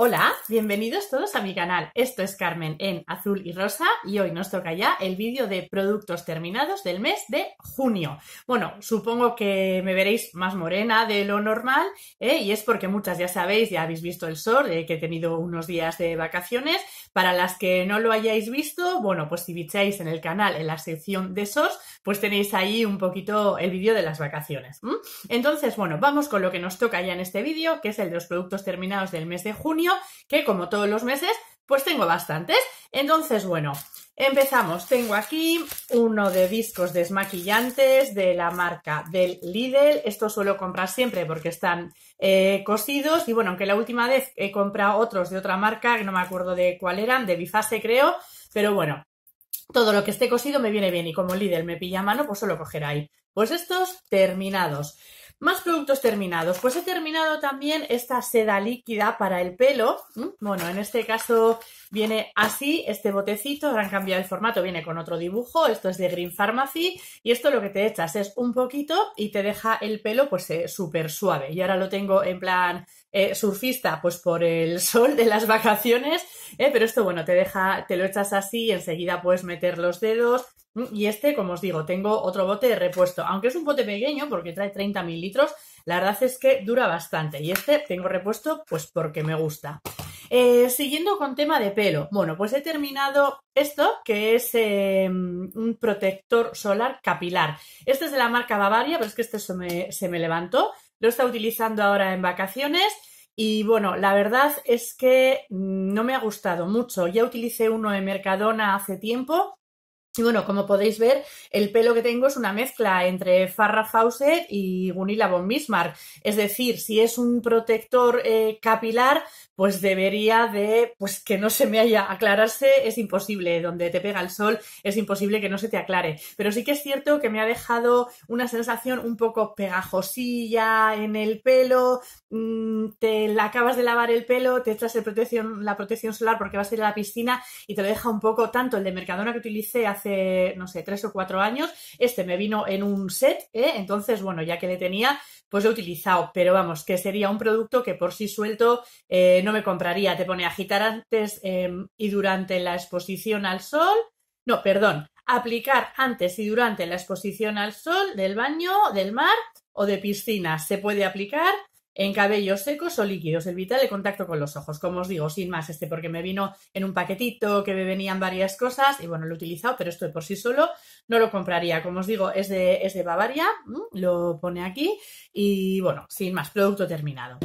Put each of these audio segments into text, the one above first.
Hola, bienvenidos todos a mi canal. Esto es Carmen en azul y rosa y hoy nos toca ya el vídeo de productos terminados del mes de junio. Bueno, supongo que me veréis más morena de lo normal ¿eh? y es porque muchas ya sabéis, ya habéis visto el sol, de eh, que he tenido unos días de vacaciones. Para las que no lo hayáis visto, bueno, pues si bicháis en el canal en la sección de SOS, pues tenéis ahí un poquito el vídeo de las vacaciones. Entonces, bueno, vamos con lo que nos toca ya en este vídeo, que es el de los productos terminados del mes de junio que como todos los meses, pues tengo bastantes. Entonces, bueno, empezamos. Tengo aquí uno de discos desmaquillantes de la marca del Lidl. Esto suelo comprar siempre porque están eh, cosidos. Y bueno, aunque la última vez he comprado otros de otra marca, no me acuerdo de cuál eran, de Bifase creo. Pero bueno, todo lo que esté cosido me viene bien y como Lidl me pilla mano, pues suelo coger ahí. Pues estos terminados. Más productos terminados. Pues he terminado también esta seda líquida para el pelo. Bueno, en este caso viene así, este botecito, ahora han cambiado el formato, viene con otro dibujo, esto es de Green Pharmacy y esto lo que te echas es un poquito y te deja el pelo pues eh, súper suave. Y ahora lo tengo en plan eh, surfista pues por el sol de las vacaciones, eh, pero esto bueno, te deja, te lo echas así y enseguida puedes meter los dedos, Mm, y este, como os digo, tengo otro bote de repuesto. Aunque es un bote pequeño, porque trae 30 mililitros, la verdad es que dura bastante. Y este tengo repuesto, pues porque me gusta. Eh, siguiendo con tema de pelo. Bueno, pues he terminado esto, que es em, un protector solar capilar. Este es de la marca Bavaria, pero es que este se me, se me levantó. Lo está utilizando ahora en vacaciones. Y bueno, la verdad es que mm, no me ha gustado mucho. Ya utilicé uno de Mercadona hace tiempo y bueno, como podéis ver, el pelo que tengo es una mezcla entre Farrah Fawcett y Gunilla von Bismarck. Es decir, si es un protector eh, capilar, pues debería de, pues que no se me haya aclararse, es imposible. Donde te pega el sol, es imposible que no se te aclare. Pero sí que es cierto que me ha dejado una sensación un poco pegajosilla en el pelo. Mm, te acabas de lavar el pelo, te echas el protección, la protección solar porque vas a ir a la piscina y te lo deja un poco tanto el de Mercadona que utilicé hace no sé, tres o cuatro años. Este me vino en un set, ¿eh? entonces, bueno, ya que le tenía, pues lo he utilizado. Pero vamos, que sería un producto que por sí suelto eh, no me compraría. Te pone a agitar antes em, y durante la exposición al sol. No, perdón, aplicar antes y durante la exposición al sol del baño, del mar o de piscina. Se puede aplicar en cabellos secos o líquidos, el vital el contacto con los ojos. Como os digo, sin más, este porque me vino en un paquetito que me venían varias cosas y bueno, lo he utilizado, pero esto por sí solo no lo compraría. Como os digo, es es de Bavaria, lo pone aquí y bueno, sin más, producto terminado.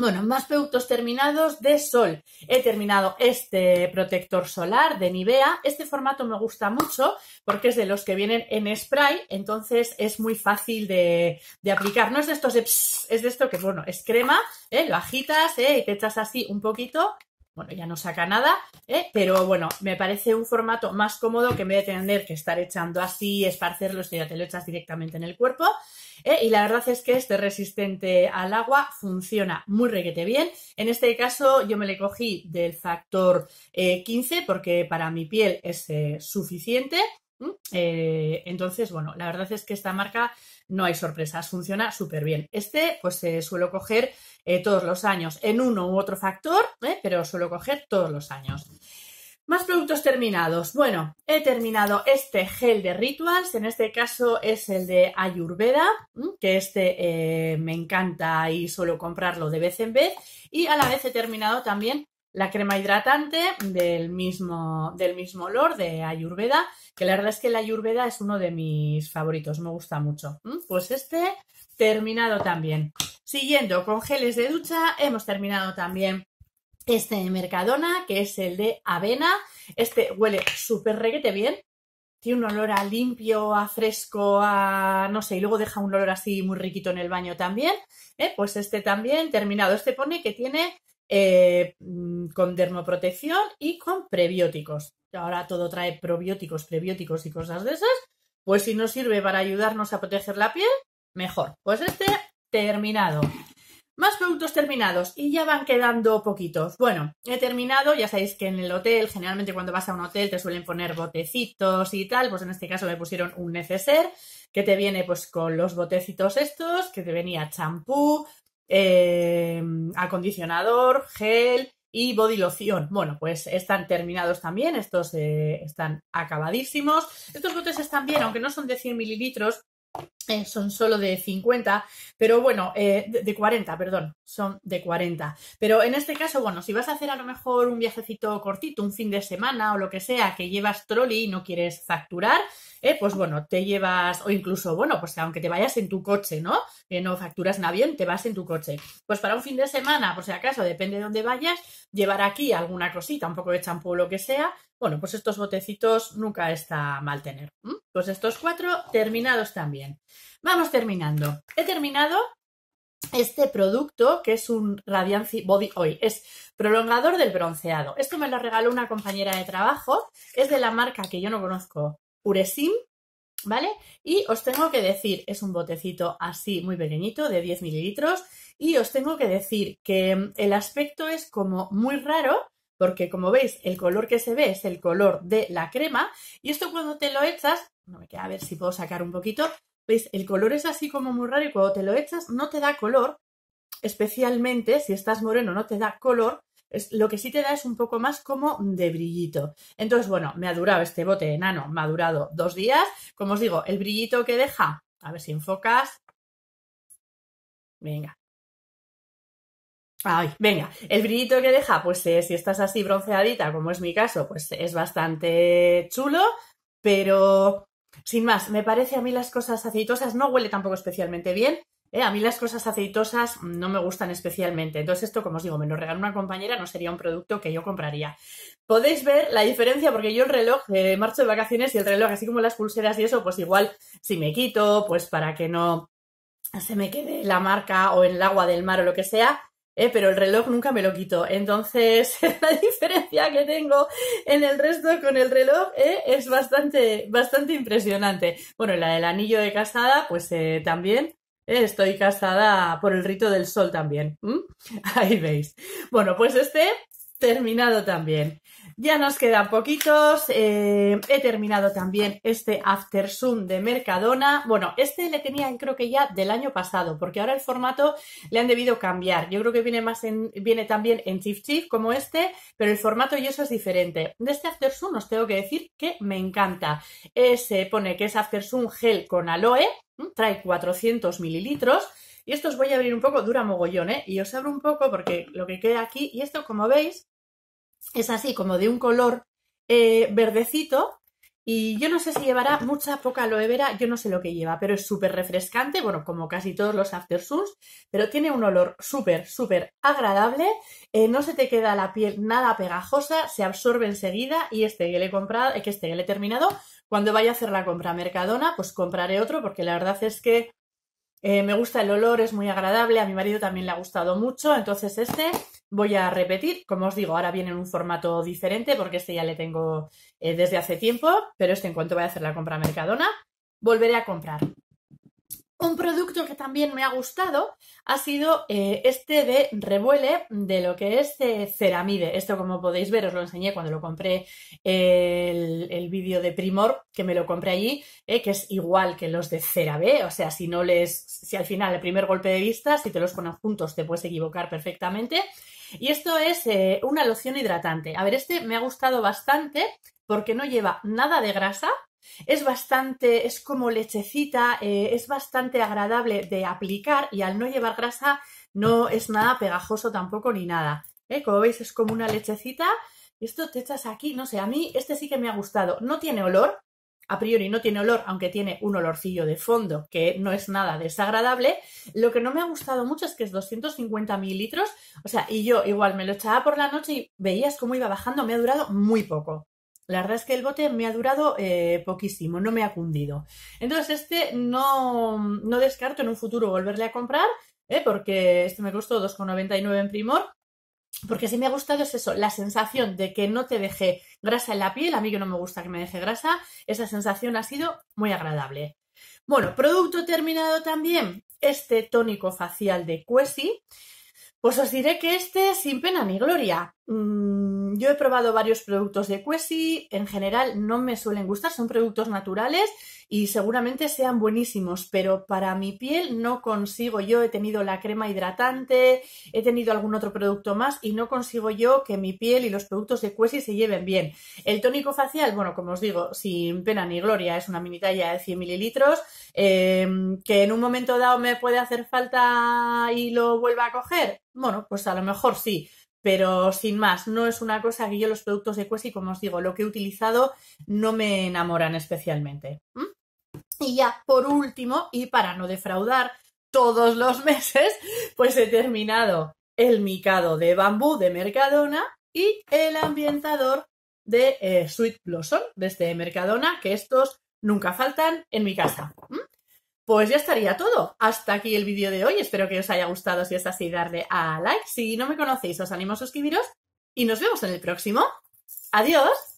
Bueno, más productos terminados de sol. He terminado este protector solar de Nivea. Este formato me gusta mucho porque es de los que vienen en spray, entonces es muy fácil de, de aplicar. No es de estos es de esto que, bueno, es crema, ¿eh? lo agitas ¿eh? y te echas así un poquito bueno, ya no saca nada, ¿eh? pero bueno, me parece un formato más cómodo que en vez de tener que estar echando así, esparcerlo, ya te lo echas directamente en el cuerpo. ¿eh? Y la verdad es que este resistente al agua funciona muy requete bien. En este caso yo me le cogí del factor 15 eh, porque para mi piel es suficiente. Eh, entonces, bueno, la verdad es que esta marca no hay sorpresas, funciona súper bien. Este, pues se suelo coger eh, todos los años, en uno u otro factor, eh, pero suelo coger todos los años. Más productos terminados. Bueno, he terminado este gel de Rituals, en este caso es el de Ayurveda, que este me encanta y suelo comprarlo de vez en vez. Y a la vez he terminado también la crema hidratante del mismo, del mismo olor de Ayurveda, que la verdad es que la Ayurveda es uno de mis favoritos, me gusta mucho. ¿Mm? Pues este terminado también. Siguiendo con geles de ducha, hemos terminado también este de Mercadona, que es el de avena. Este huele súper reguete bien. Tiene un olor a limpio, a fresco, a no sé, y luego deja un olor así muy riquito en el baño también. ¿Eh? Pues este también terminado. Este pone que tiene eh, mm, con dermoprotección y con prebióticos. Ahora todo trae probióticos, prebióticos y cosas de esas. Pues si nos sirve para ayudarnos a proteger la piel, mejor. Pues este terminado. Más productos terminados y ya van quedando poquitos. Bueno, he terminado, ya sabéis que en el hotel, generalmente cuando vas a un hotel te suelen poner botecitos y tal, pues en este caso le pusieron un neceser que te viene pues con los botecitos estos, que te venía champú, Em, acondicionador, gel y body Bueno, pues están terminados también, estos eh, están acabadísimos. Estos botes están bien, aunque no son de 100 mililitros, eh, son solo de 50, pero bueno, eh, de, 40, perdón, son de 40. Pero en este caso, bueno, si vas a hacer a lo mejor un viajecito cortito, un fin de semana o lo que sea, que llevas trolley y no quieres facturar, eh, pues bueno, te llevas, o incluso, bueno, pues aunque te vayas en tu coche, ¿no? Que no facturas en avión, te vas en tu coche. Pues para un fin de semana, por si acaso, depende de dónde vayas, llevar aquí alguna cosita, un poco de champú o lo que sea, bueno, pues estos botecitos nunca está mal tener. Pues estos cuatro terminados también. Vamos terminando. He terminado este producto que es un Radiancy Body Oil, es prolongador del bronceado. Esto me lo regaló una compañera de trabajo, es de la marca que yo no conozco, Uresim, ¿vale? Y os tengo que decir, es un botecito así muy pequeñito de 10 mililitros y os tengo que decir que mm, el aspecto es como muy raro, porque como veis el color que se ve es el color de la crema y esto cuando te lo echas, no me queda a ver si puedo sacar un poquito, ¿Veis? El color es así como muy raro y cuando te lo echas no te da color, especialmente si estás moreno no te da color, lo que sí te da es un poco más como de brillito. Entonces, bueno, me ha durado este bote enano, me ha durado dos días. Como os digo, el brillito que deja, a ver si enfocas. Venga, Ay, venga, el brillito que deja, pues eh, si estás así bronceadita, como es mi caso, pues es bastante chulo, pero sin más, me parece a mí las cosas aceitosas, no huele tampoco especialmente bien. ¿eh? a mí las cosas aceitosas no me gustan especialmente. Entonces, esto, como os digo, me lo regaló una compañera, no sería un producto que yo compraría. Podéis ver la diferencia, porque yo el reloj, eh, marcho de vacaciones y el reloj, así como las pulseras y eso, pues igual si me quito, pues para que no se me quede la marca o el agua del mar o lo que sea, eh, pero el reloj nunca me lo quito. Entonces, la diferencia que tengo en el resto con el reloj eh, es bastante, bastante impresionante. Bueno, la del anillo de casada, pues eh, también. Estoy casada por el rito del sol también. Ahí veis. Bueno, pues este terminado también. Ya nos quedan poquitos. Eh, he terminado también este After Zoom de Mercadona. Bueno, este le tenía creo que ya del año pasado, porque ahora el formato le han debido cambiar. Yo creo que viene más en, viene también en Chief Chief como este, pero el formato y eso es diferente. De este After os tengo que decir que me encanta. se pone que es After Zoom gel con aloe, trae 400 mililitros. Y esto os voy a abrir un poco, dura mogollón, ¿eh? Y os abro un poco porque lo que queda aquí, y esto como veis, es así como de un color eh, verdecito y yo no sé si llevará mucha, poca aloe vera, yo no sé lo que lleva, pero es súper refrescante, bueno, como casi todos los aftersuns, pero tiene un olor súper, súper agradable, eh, no se te queda la piel nada pegajosa, se absorbe enseguida y este que le he comprado, eh, que este que le he terminado, cuando vaya a hacer la compra a Mercadona, pues compraré otro porque la verdad es que eh, me gusta el olor, es muy agradable, a mi marido también le ha gustado mucho, entonces este voy a repetir, como os digo, ahora viene en un formato diferente porque este ya le tengo eh, desde hace tiempo, pero este en cuanto vaya a hacer la compra a Mercadona, volveré a comprar un producto que también me ha gustado ha sido eh, este de revuele de lo que es eh, ceramide. Esto, como podéis ver, os lo enseñé cuando lo compré eh, el, vídeo de Primor, que me lo compré allí, que es igual que los de CeraVe. O sea, si no les, si al final el primer golpe de vista, si te los ponen juntos, te puedes equivocar perfectamente. Y esto es una loción hidratante. A ver, este me ha gustado bastante porque no lleva nada de grasa, es bastante, es como lechecita, eh, es bastante agradable de aplicar y al no llevar grasa no es nada pegajoso tampoco ni nada. ¿eh? Como veis es como una lechecita esto te echas aquí, no sé, a mí este sí que me ha gustado. No tiene olor, a priori no tiene olor, aunque tiene un olorcillo de fondo que no es nada desagradable. Lo que no me ha gustado mucho es que es 250 mililitros, o sea, y yo igual me lo echaba por la noche y veías cómo iba bajando, me ha durado muy poco. La verdad es que el bote me ha durado eh, poquísimo, no me ha cundido. Entonces, este no, no descarto en un futuro volverle a comprar, eh, porque este me costó 2,99 en Primor. Porque si me ha gustado es eso, la sensación de que no te deje grasa en la piel, a mí que no me gusta que me deje grasa, esa sensación ha sido muy agradable. Bueno, producto terminado también, este tónico facial de Quesi, Pues os diré que este sin pena ni gloria. Mm, yo he probado varios productos de Quesi, en general no me suelen gustar, son productos naturales y seguramente sean buenísimos, pero para mi piel no consigo yo, he tenido la crema hidratante, he tenido algún otro producto más y no consigo yo que mi piel y los productos de Quesi se lleven bien. El tónico facial, bueno, como os digo, sin pena ni gloria, es una mini talla de 100 mililitros, em, que en un momento dado me puede hacer falta y lo vuelva a coger, bueno, pues a lo mejor sí, pero sin más, no es una cosa que yo los productos de Cuesi, como os digo, lo que he utilizado no me enamoran especialmente. ¿Mm? Y ya, por último, y para no defraudar todos los meses, pues he terminado el micado de bambú de Mercadona y el ambientador de eh, Sweet Blossom, desde Mercadona, que estos nunca faltan en mi casa. ¿Mm? Pues ya estaría todo. Hasta aquí el vídeo de hoy. Espero que os haya gustado. Si es así, darle a like. Si no me conocéis, os animo a suscribiros. Y nos vemos en el próximo. Adiós.